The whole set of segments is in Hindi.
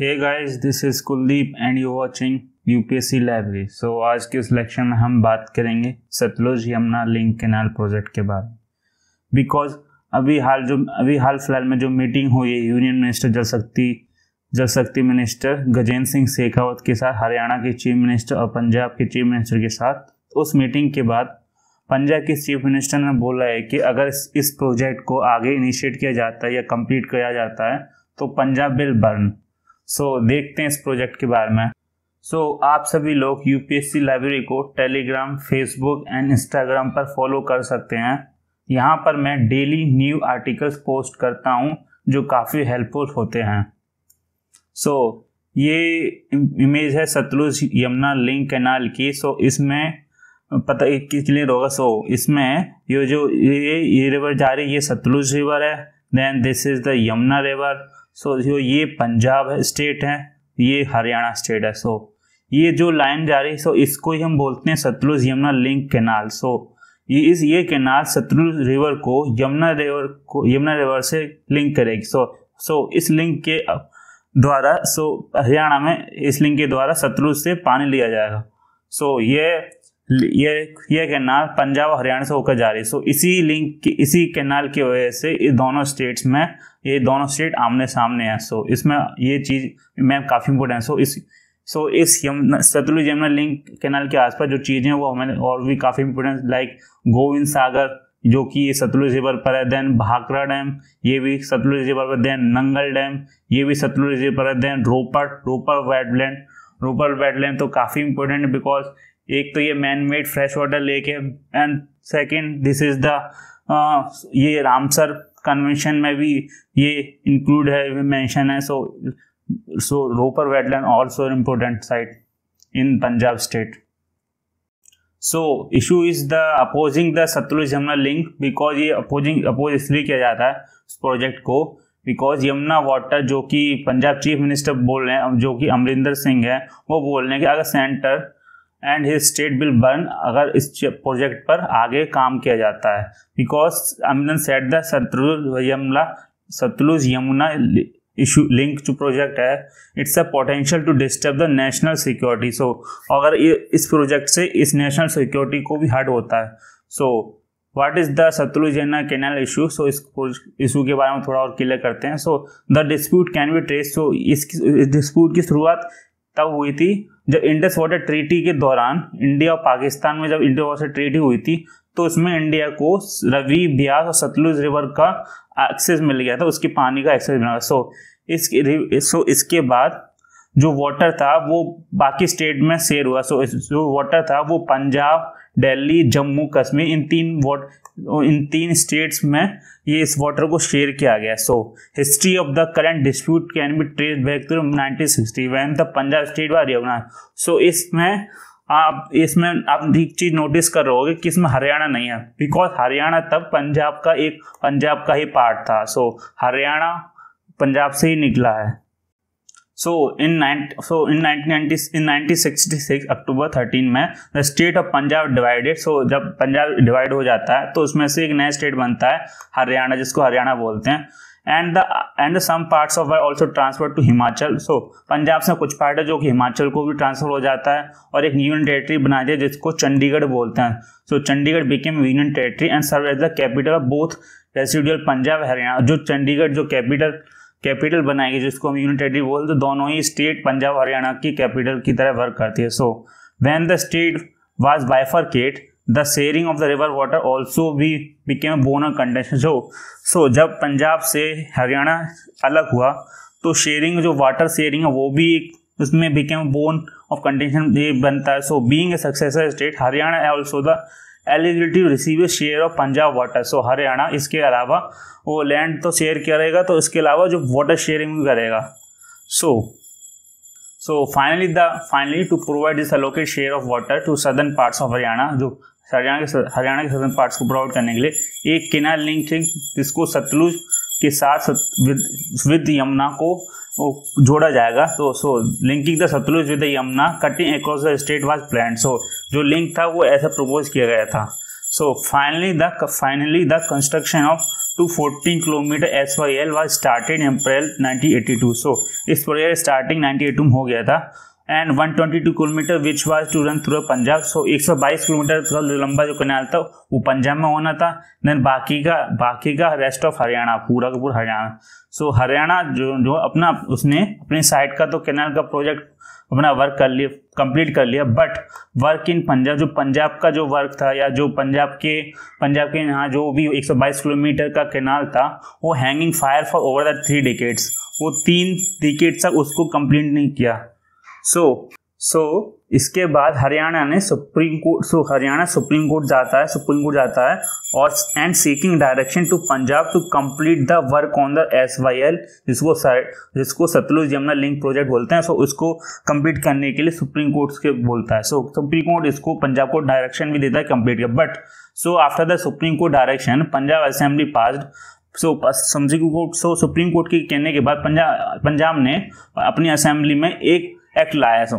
Hey guys this is Kuldeep and you watching UPSC library सो आज के इस लेक्चर में हम बात करेंगे Sutlej Yamuna link canal project के बारे में बिकॉज अभी हाल जो अभी हाल फिलहाल में जो मीटिंग हुई है यूनियन मिनिस्टर जल शक्ति जल शक्ति मिनिस्टर गजेंद्र सिंह शेखावत के साथ हरियाणा के चीफ मिनिस्टर और पंजाब के चीफ मिनिस्टर के साथ उस मीटिंग के बाद पंजाब के चीफ मिनिस्टर ने बोला है कि अगर इस प्रोजेक्ट को आगे इनिशिएट किया जाता है या कंप्लीट किया जाता है तो Punjab will burn so so, देखते हैं इस प्रोजेक्ट के बारे में सो so, आप सभी लोग यूपीएससी लाइब्रेरी को टेलीग्राम फेसबुक एंड इंस्टाग्राम पर फॉलो कर सकते हैं यहाँ पर मैं डेली न्यू आर्टिकल्स पोस्ट करता हूँ जो काफ़ी हेल्पफुल होते हैं सो so, ये इमेज है सतलुज यमुना लिंक कैनाल की सो so, इसमें पता किस लिए होगा सो so, इसमें ये जो ये ये रिवर जा रही है ये सतलुज रिवर है then this is the Yamuna river so जो ये पंजाब स्टेट है ये हरियाणा स्टेट है सो ये जो लाइन जा रही है सो इसको ही हम बोलते हैं Sutlej Yamuna link canal so ये इस ये कैनाल सतलुज रिवर को यमुना रिवर को यमुना रिवर से लिंक करेगी सो सो इस लिंक के द्वारा सो हरियाणा में इस लिंक के द्वारा सतलुज से पानी लिया जाएगा सो ये ये ये कैनाल पंजाब और हरियाणा से होकर जा रही है सो इसी लिंक की इसी कैनाल की वजह से इस दोनों स्टेट्स में ये दोनों स्टेट आमने सामने हैं सो इसमें ये चीज़ मैम काफ़ी इंपोर्टेंट सो इस सो इस सतलुज यमुना लिंक कैनाल के आसपास जो चीज़ें हैं वो हमें और भी काफ़ी इंपोर्टेंट लाइक गोविंद सागर जो कि ये सतलुज रिवर पर है देन भाकरा डैम ये भी सतलुज रिवर पर देन नंगल डैम ये भी सतलुज रिवर पर है then Ropar Ropar wetland Ropar wetland तो काफ़ी इंपॉर्टेंट बिकॉज एक तो ये man made fresh water lake है and second this is the ये रामसर कन्वेंशन में भी ये इंक्लूड है मेंशन है so so Ropar wetland also important site in Punjab state so issue is the opposing the Sutlej Yamuna link because ये अपोजिंग अपोज इसलिए किया जाता है इस प्रोजेक्ट को बिकॉज यमुना वाटर जो कि पंजाब चीफ मिनिस्टर बोल रहे हैं जो कि अमरिंदर सिंह है वो बोल रहे हैं कि अगर centre and his state will burn अगर इस प्रोजेक्ट पर आगे काम किया जाता है बिकॉज अमलन set the Sutlej Sutlej Yamuna issue link to project है it's a potential to disturb the national security so अगर इस प्रोजेक्ट से इस नेशनल सिक्योरिटी को भी हर्ट होता है so what is the Sutlej Yamuna canal issue so इस इशू के बारे में थोड़ा और क्लियर करते हैं so the dispute can be trace so इस डिस्प्यूट की शुरुआत तब हुई थी जब इंडस वाटर ट्रीटी के दौरान इंडिया और पाकिस्तान में जब इंडिया वाटर ट्रीटी हुई थी तो उसमें इंडिया को रवि ब्यास और सतलुज रिवर का एक्सेस मिल गया था उसके पानी का एक्सेस मिला सो इस सो इसके बाद जो वाटर था वो बाकी स्टेट में शेयर हुआ सो जो वाटर था वो पंजाब दिल्ली जम्मू कश्मीर इन तीन वॉट इन तीन स्टेट्स में ये इस वाटर को शेयर किया गया so history of the current dispute can be trace back to nineteen sixty the Punjab state was recognise so इसमें आप इसमें आप एक चीज नोटिस कर रहे होगे कि इसमें हरियाणा नहीं है बिकॉज हरियाणा तब पंजाब का एक पंजाब का ही पार्ट था सो so, हरियाणा पंजाब से ही निकला है सो इन सो इन नाइनटीन 1966 अक्टूबर 13 में the state of Punjab divided so जब पंजाब डिवाइड हो जाता है तो उसमें से एक नया स्टेट बनता है हरियाणा जिसको हरियाणा बोलते हैं and the and some parts of are also transfer to Himachal so Punjab से कुछ पार्ट है जो कि हिमाचल को भी ट्रांसफर हो जाता है और एक यूनियन टेरेटरी बना दिया जिसको चंडीगढ़ बोलते हैं so so, Chandigarh became union territory and serve as the capital of both residual Punjab Haryana जो चंडीगढ़ जो कैपिटल कैपिटल बनाएगी जिसको हम यूनिट टेरिटरी बोलते तो दोनों ही स्टेट पंजाब हरियाणा की कैपिटल की तरह वर्क करती है so when the state was cut the sharing of the river water also भी बिकेम बोनर कंडीशन जो सो जब पंजाब से हरियाणा अलग हुआ तो शेयरिंग जो वाटर शेयरिंग है वो भी उसमें बिकेम बोन ऑफ कंडीशन बनता है so being a successor state Haryana also the eligibility to receive share of Punjab water so Haryana इसके अलावा वो लैंड तो शेयर करेगा तो इसके अलावा जो वाटर शेयरिंग भी करेगा so so finally the finally to provide this allocate share of water to southern parts of Haryana जो हरियाणा के हरियाणा के सदर्न पार्ट्स को प्रोवाइड करने के लिए एक केनाल थे जिसको सतलुज के साथ विद यमुना को जोड़ा जाएगा तो so linking the Sutlej with Yamuna cutting across the state was plan so जो लिंक था वो ऐसा प्रपोज किया गया था so finally the finally the construction of 214 kilometre S Y L was started April 1982 so so, इस प्रोजेक्ट स्टार्टिंग 1982 में हो गया था and 122 kilometre which was to run through Punjab so 122 kilometre का लंबा जो कनाल था वो पंजाब में होना था देन बाकी का बाकी का रेस्ट ऑफ हरियाणा पूरा का पूरा हरियाणा सो so, हरियाणा जो जो अपना उसने अपने साइड का तो कैनाल का प्रोजेक्ट अपना वर्क कर लिया कंप्लीट कर लिया बट वर्क इन पंजाब जो पंजाब का जो वर्क था या जो पंजाब के पंजाब के यहाँ जो भी 122 किलोमीटर का कैनाल था वो hanging fire for over the three decades वो तीन डिकेट्स तक उसको कंप्लीट नहीं किया सो सो इसके बाद हरियाणा ने Supreme Court so Haryana Supreme Court जाता है सुप्रीम कोर्ट जाता है और and seeking direction to Punjab to complete the work on the S Y L जिसको जिसको सतलुज यमुना लिंक प्रोजेक्ट बोलते हैं सो उसको कंप्लीट करने के लिए सुप्रीम कोर्ट के बोलता है सो सुप्रीम कोर्ट इसको पंजाब को डायरेक्शन भी देता है कंप्लीट कर but so after the Supreme Court direction Punjab assembly passed so समझी समझे कोर्ट सो सुप्रीम कोर्ट के कहने के बाद पंजाब पंजाब ने अपनी असेंबली में एक एक्ट लाया सो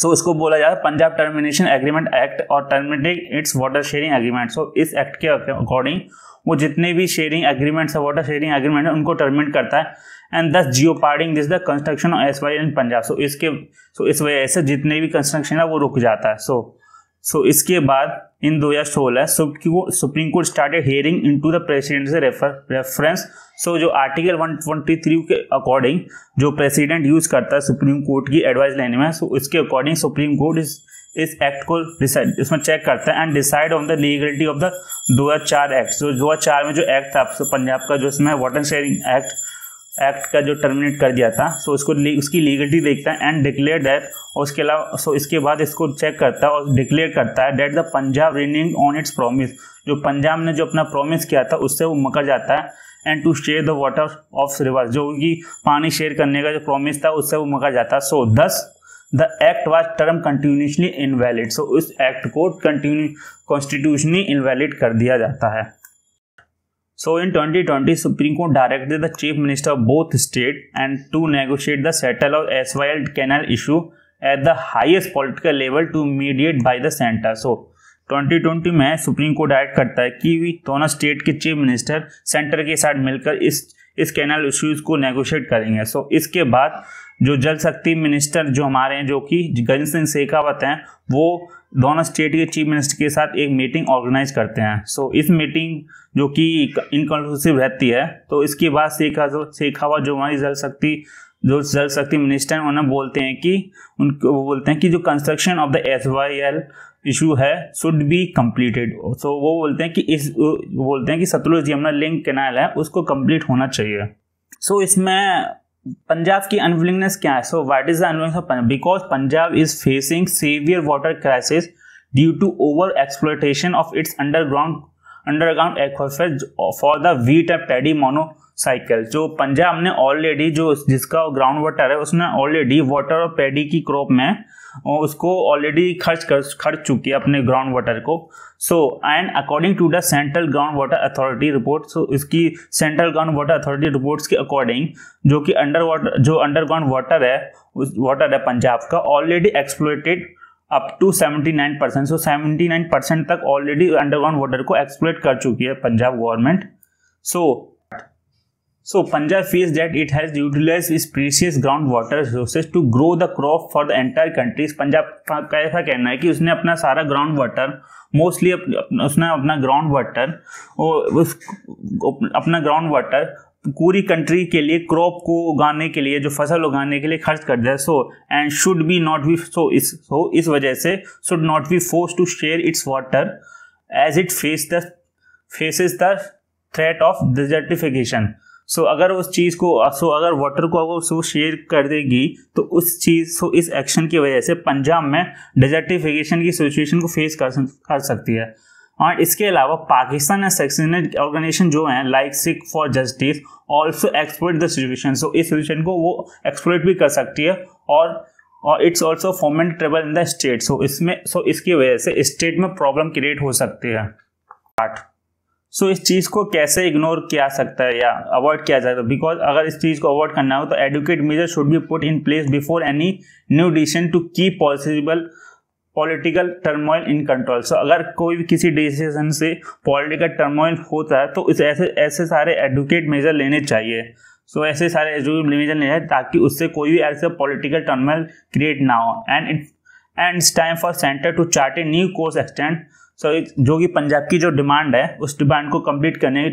सो so, इसको बोला जाता है पंजाब टर्मिनेशन एग्रीमेंट एक्ट और terminating its water sharing agreement so इस एक्ट के अकॉर्डिंग वो जितने भी शेयरिंग एग्रीमेंट्स है वाटर शेयरिंग एग्रीमेंट है उनको टर्मिनेट करता है and thus jeopardising this the construction of S Y in Punjab so इसके सो so, इस वजह से जितने भी कंस्ट्रक्शन है वो रुक जाता है सो so, सो इसके बाद in 2016 Supreme Court started hearing to the president reference so जो आर्टिकल 123 के अकॉर्डिंग जो प्रेसिडेंट यूज करता है सुप्रीम कोर्ट की एडवाइस लेने में सो so, इसके अकॉर्डिंग सुप्रीम कोर्ट इस इस एक्ट को डिसाइड इसमें चेक करता है and decide on the legality of the दो हजार चार एक्ट जो चार में जो एक्ट था पंजाब का जो इसमें वाटर शेयरिंग एक्ट एक्ट का जो टर्मिनेट कर दिया था सो इसको उसकी लीगलिटी देखता है एंड डिक्लेयर दैट और उसके अलावा सो इसके बाद इसको चेक करता है और डिक्लेयर करता है that the Punjab reneging on its promise जो पंजाब ने जो अपना प्रॉमिस किया था उससे वो मकर जाता है and to share the water of rivers जो कि पानी शेयर करने का जो प्रॉमिस था उससे वो मकर जाता है so thus the act was term continuously invalid so इस एक्ट को कंटिन्यू कॉन्स्टिट्यूशनली इनवैलिड कर दिया जाता है So in 2020, Supreme Court directed the Chief Minister of both states and to negotiate the settle of SYL canal issue at the highest political level to mediate by the center. So 2020 में सुप्रीम कोर्ट ऐड करता है कि दोनों स्टेट के चीफ मिनिस्टर सेंटर के साथ मिलकर इस इस कैनल इश्यूज को नेगोशिएट करेंगे सो so, इसके बाद जो जल शक्ति मिनिस्टर जो हमारे हैं जो कि गगन सिंह शेखावत हैं वो दोनों स्टेट के चीफ मिनिस्टर के साथ एक मीटिंग ऑर्गेनाइज करते हैं सो so, इस मीटिंग जो कि इनकलूसिव रहती है तो इसके बाद शेख शेखावा जो हमारी जल शक्ति जो जल शक्ति मिनिस्टर हैं उन्हें बोलते हैं कि उनको वो बोलते हैं कि जो construction of the S Y L issue है शुड बी कंप्लीटेड सो वो बोलते हैं कि इस बोलते हैं कि सतलुज यमुना लिंक कैनाल है उसको कंप्लीट होना चाहिए सो so, इसमें पंजाब की अनविलिंगनेस क्या है so what is the because Punjab is facing severe water crisis due to over exploitation of its underground underground aquifer for the wheat and mono monocycle जो पंजाब ने ऑलरेडी जो जिसका ग्राउंड वाटर है उसने ऑलरेडी वाटर और पेडी की क्रॉप में उसको ऑलरेडी खर्च कर खर्च चुकी है अपने ग्राउंड वाटर को so and according to the central ground water authority report so इसकी central ground water authority reports के अकॉर्डिंग जो कि अंडर वाटर जो अंडरग्राउंड वाटर है उस वाटर है पंजाब का already exploited up to 79 percent so 79 percent तक ऑलरेडी अंडरग्राउंड वाटर को एक्सप्लोइट कर चुकी है Punjab government so Punjab feels feels it has utilise is its ground water resources to grow the crop for the entire countries Punjab का ऐसा कहना है कि उसने अपना सारा ग्राउंड वाटर मोस्टली उसने अपना ग्राउंड वाटर उस अपना ग्राउंड वाटर पूरी कंट्री के लिए क्रॉप को उगाने के लिए जो फसल उगाने के लिए खर्च कर दिया so and should be not be so इस सो इस वजह से should not be force to share its water as it face the faces the threat of desertification so अगर उस चीज़ को सो अगर वाटर को अगर सो शेयर कर देगी तो उस चीज़ सो इस एक्शन की वजह से पंजाब में डिजर्टिफिकेशन की सिचुएशन को फेस कर कर सकती है और इसके अलावा पाकिस्तान एंड ऑर्गेनाइजेशन जो हैं like Sikh for justice also exploit the situation so इस सिचुएशन को वो एक्सप्लोर्ट भी कर सकती है और और its also foment trouble in the state so इसमें सो इसकी वजह से स्टेट में प्रॉब्लम क्रिएट हो सकती है आठ सो so, इस चीज़ को कैसे इग्नोर किया सकता है या अवॉइड किया जा सकता है बिकॉज अगर इस चीज़ को अवॉइड करना हो तो adequate measure should be put in place before any new decision to keep possible political turmoil in control so अगर कोई भी किसी डिसीजन से पॉलिटिकल टर्मोइल होता है तो इस ऐसे ऐसे सारे एडवोकेट मेजर लेने चाहिए सो so, ऐसे सारे एजुकेट मेजर लेने चाहिए ताकि उससे कोई भी ऐसे पॉलिटिकल टर्मोइल क्रिएट ना हो and and time for centre to chart a new course extend sorry जो कि पंजाब की जो डिमांड है उस डिमांड को कंप्लीट करने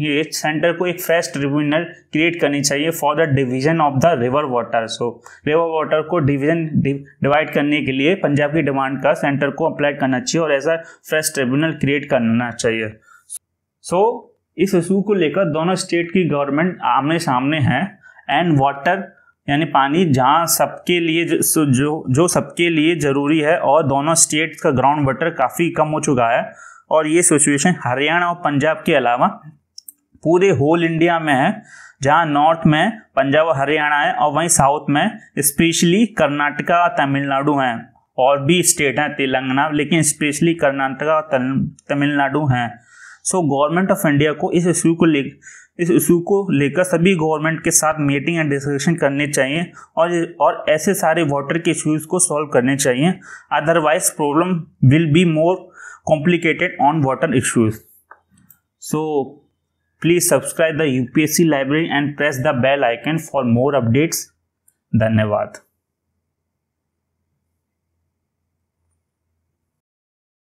ये सेंटर को एक फ्रेश ट्रिब्यूनल क्रिएट करनी चाहिए for the division of the river water so river water को डिवीजन डिवाइड करने के लिए पंजाब की डिमांड का सेंटर को अप्लाई करना चाहिए और ऐसा फ्रेश ट्रिब्यूनल क्रिएट करना चाहिए सो so, इस इशू को लेकर दोनों स्टेट की गवर्नमेंट आमने सामने हैं एंड वाटर यानी पानी जहाँ सबके लिए जो जो सबके लिए ज़रूरी है और दोनों स्टेट का ग्राउंड वाटर काफ़ी कम हो चुका है और ये सिचुएशन हरियाणा और पंजाब के अलावा पूरे होल इंडिया में है जहाँ नॉर्थ में पंजाब और हरियाणा है और वहीं साउथ में स्पेशली कर्नाटका और तमिलनाडु हैं और भी स्टेट हैं तेलंगाना लेकिन स्पेशली कर्नाटका और तमिलनाडु हैं सो गवर्नमेंट ऑफ इंडिया को इस इशू को ले इस इशू को लेकर सभी गवर्नमेंट के साथ मीटिंग एंड डिस्कशन करने चाहिए और और ऐसे सारे वाटर के इश्यूज को सॉल्व करने चाहिए otherwise problem will be more complicated on water issues so please subscribe the UPSC library and press the bell icon for more updates धन्यवाद